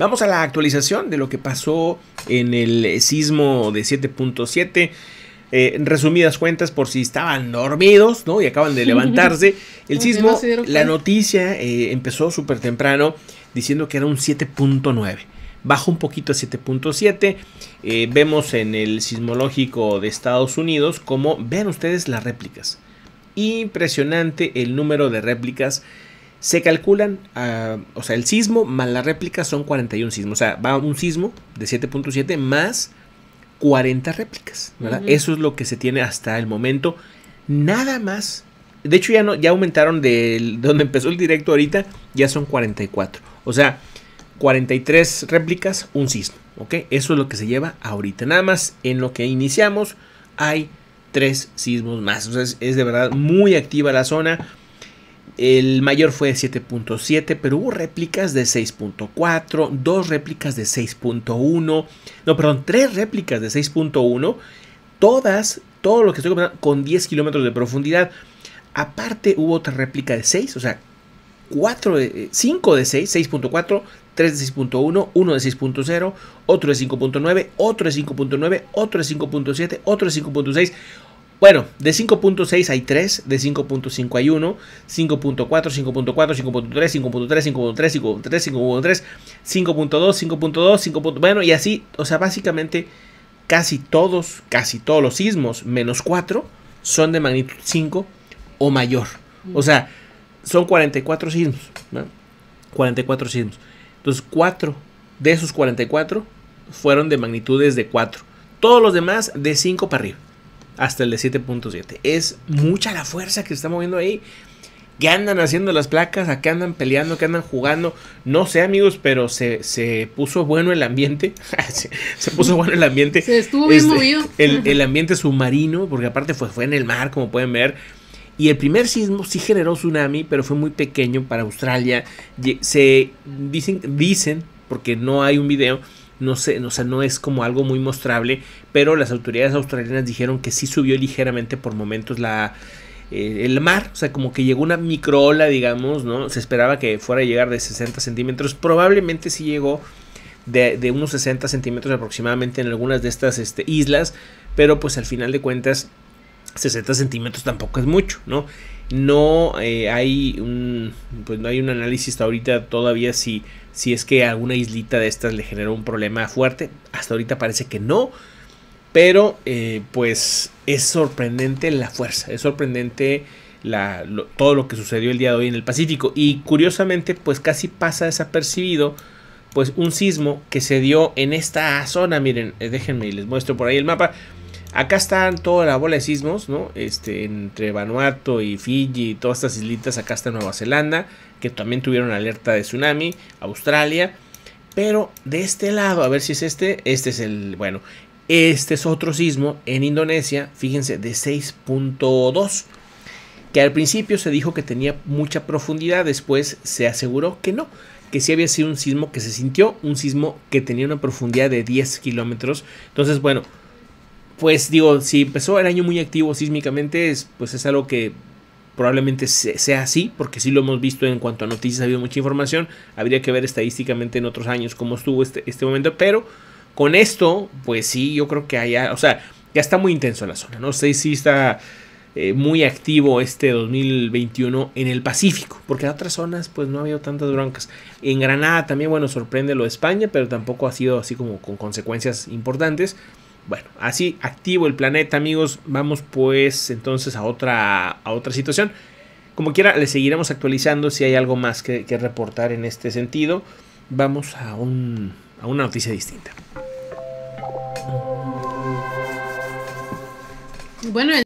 Vamos a la actualización de lo que pasó en el sismo de 7.7. Eh, en resumidas cuentas, por si estaban dormidos, ¿no? Y acaban de levantarse. El sismo, la noticia eh, empezó súper temprano diciendo que era un 7.9. Bajó un poquito a 7.7. Eh, vemos en el sismológico de Estados Unidos cómo vean ustedes las réplicas. Impresionante el número de réplicas se calculan, ah, o sea, el sismo más la réplica son 41 sismos. O sea, va un sismo de 7.7 más 40 réplicas, Eso es lo que se tiene hasta el momento. Nada más. De hecho, ya, no, ya aumentaron de donde empezó el directo ahorita, ya son 44. O sea, 43 réplicas, un sismo, ¿ok? Eso es lo que se lleva ahorita. Nada más en lo que iniciamos hay tres sismos más. O sea, es de verdad muy activa la zona el mayor fue de 7.7, pero hubo réplicas de 6.4, dos réplicas de 6.1, no, perdón, tres réplicas de 6.1, todas, todo lo que estoy comentando, con 10 kilómetros de profundidad. Aparte hubo otra réplica de 6, o sea, 4 de, 5 eh, de 6, 6.4, 3 de 6.1, 1 de 6.0, otro de 5.9, otro de 5.9, otro de 5.7, otro de 5.6. Bueno, de 5.6 hay 3, de 5.5 hay 1, 5.4, 5.4, 5.3, 5.3, 5.3, 5.3, 5.3, 5.2, 5.2, 5. Bueno, y así, o sea, básicamente casi todos, casi todos los sismos menos 4 son de magnitud 5 o mayor. O sea, son 44 sismos, ¿no? 44 sismos. Entonces, 4 de esos 44 fueron de magnitudes de 4. Todos los demás de 5 para arriba hasta el de 7.7. Es mucha la fuerza que se está moviendo ahí. Que andan haciendo las placas, a acá andan peleando, que andan jugando. No sé, amigos, pero se, puso bueno el ambiente. se, puso bueno el ambiente. Se estuvo bien movido. El, ambiente submarino, porque aparte fue, fue en el mar, como pueden ver. Y el primer sismo sí generó tsunami, pero fue muy pequeño para Australia. Se dicen, dicen porque no hay un video, no sé, o sea, no es como algo muy mostrable, pero las autoridades australianas dijeron que sí subió ligeramente por momentos la eh, el mar, o sea, como que llegó una microola, digamos, ¿no? Se esperaba que fuera a llegar de 60 centímetros, probablemente sí llegó de, unos 60 centímetros aproximadamente en algunas de estas este, islas, pero pues al final de cuentas 60 centímetros tampoco es mucho, ¿no? No eh, hay un pues no hay un análisis ahorita todavía si, si es que alguna islita de estas le generó un problema fuerte. Hasta ahorita parece que no. Pero eh, pues es sorprendente la fuerza, es sorprendente la, todo lo que sucedió el día de hoy en el Pacífico. Y curiosamente pues casi pasa desapercibido pues un sismo que se dio en esta zona. Miren, eh, déjenme y les muestro por ahí el mapa. Acá están toda la bola de sismos, ¿no? Este, entre Vanuatu y Fiji y todas estas islitas. Acá está Nueva Zelanda, que también tuvieron alerta de tsunami. Australia. Pero de este lado, a ver si es este. Este es el, bueno, este es otro sismo en Indonesia, fíjense, de 6.2, que al principio se dijo que tenía mucha profundidad, después se aseguró que no, que sí había sido un sismo que se sintió, un sismo que tenía una profundidad de 10 kilómetros. Entonces, bueno, pues digo, si empezó el año muy activo sísmicamente, es, pues es algo que probablemente sea así, porque sí lo hemos visto en cuanto a noticias, ha habido mucha información, habría que ver estadísticamente en otros años cómo estuvo este, este momento, pero con esto, pues sí, yo creo que haya, o sea, ya está muy intenso la zona, ¿no? sé si está eh, muy activo este 2021 en el Pacífico, porque en otras zonas pues no ha habido tantas broncas. En Granada también, bueno, sorprende lo de España, pero tampoco ha sido así como con consecuencias importantes. Bueno, así activo el planeta, amigos. Vamos pues entonces a otra, a otra situación. Como quiera, le seguiremos actualizando si hay algo más que, reportar en este sentido. Vamos a, un, a una noticia distinta. Bueno,